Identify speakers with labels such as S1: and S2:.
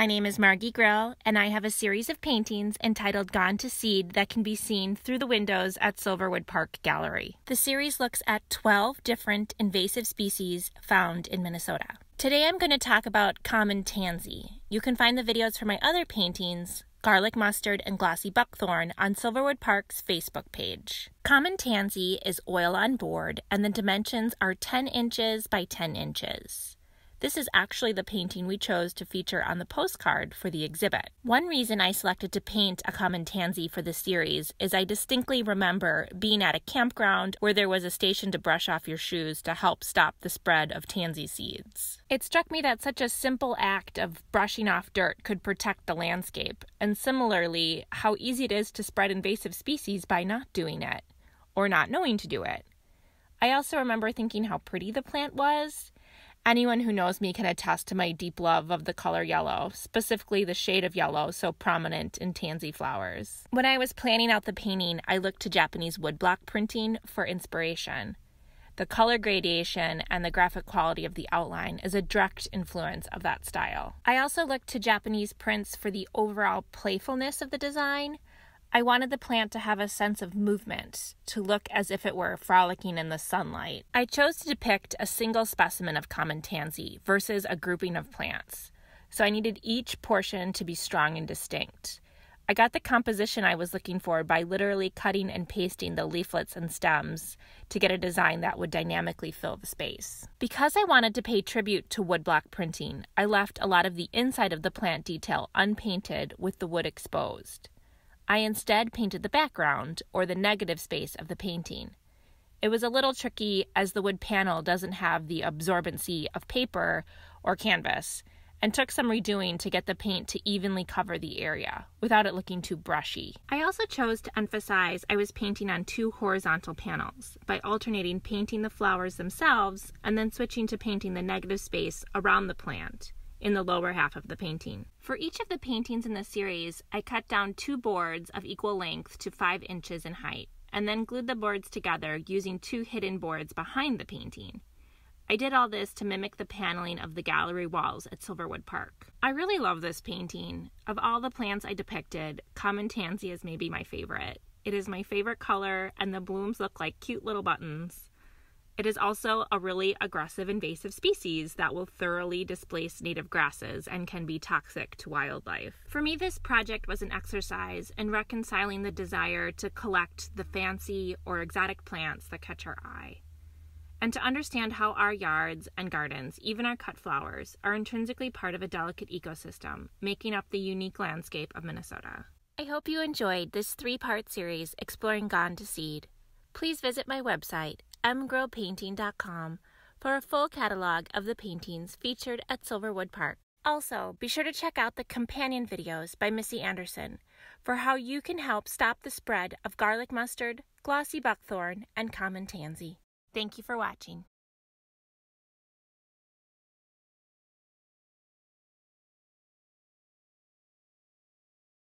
S1: My name is Margie Grill, and I have a series of paintings entitled Gone to Seed that can be seen through the windows at Silverwood Park Gallery. The series looks at 12 different invasive species found in Minnesota. Today I'm going to talk about common tansy. You can find the videos for my other paintings, garlic mustard, and glossy buckthorn on Silverwood Park's Facebook page. Common tansy is oil on board, and the dimensions are 10 inches by 10 inches. This is actually the painting we chose to feature on the postcard for the exhibit. One reason I selected to paint a common tansy for the series is I distinctly remember being at a campground where there was a station to brush off your shoes to help stop the spread of tansy seeds. It struck me that such a simple act of brushing off dirt could protect the landscape, and similarly, how easy it is to spread invasive species by not doing it or not knowing to do it. I also remember thinking how pretty the plant was Anyone who knows me can attest to my deep love of the color yellow, specifically the shade of yellow so prominent in tansy flowers. When I was planning out the painting, I looked to Japanese woodblock printing for inspiration. The color gradation and the graphic quality of the outline is a direct influence of that style. I also looked to Japanese prints for the overall playfulness of the design, I wanted the plant to have a sense of movement, to look as if it were frolicking in the sunlight. I chose to depict a single specimen of common tansy versus a grouping of plants, so I needed each portion to be strong and distinct. I got the composition I was looking for by literally cutting and pasting the leaflets and stems to get a design that would dynamically fill the space. Because I wanted to pay tribute to woodblock printing, I left a lot of the inside of the plant detail unpainted with the wood exposed. I instead painted the background, or the negative space of the painting. It was a little tricky as the wood panel doesn't have the absorbency of paper or canvas, and took some redoing to get the paint to evenly cover the area without it looking too brushy. I also chose to emphasize I was painting on two horizontal panels by alternating painting the flowers themselves and then switching to painting the negative space around the plant in the lower half of the painting. For each of the paintings in the series, I cut down two boards of equal length to 5 inches in height, and then glued the boards together using two hidden boards behind the painting. I did all this to mimic the paneling of the gallery walls at Silverwood Park. I really love this painting. Of all the plants I depicted, common tansy is maybe my favorite. It is my favorite color, and the blooms look like cute little buttons. It is also a really aggressive invasive species that will thoroughly displace native grasses and can be toxic to wildlife. For me, this project was an exercise in reconciling the desire to collect the fancy or exotic plants that catch our eye, and to understand how our yards and gardens, even our cut flowers, are intrinsically part of a delicate ecosystem, making up the unique landscape of Minnesota. I hope you enjoyed this three part series exploring Gone to Seed. Please visit my website mgrowpainting.com for a full catalog of the paintings featured at Silverwood Park. Also, be sure to check out the companion videos by Missy Anderson for how you can help stop the spread of garlic mustard, glossy buckthorn, and common tansy. Thank you for watching.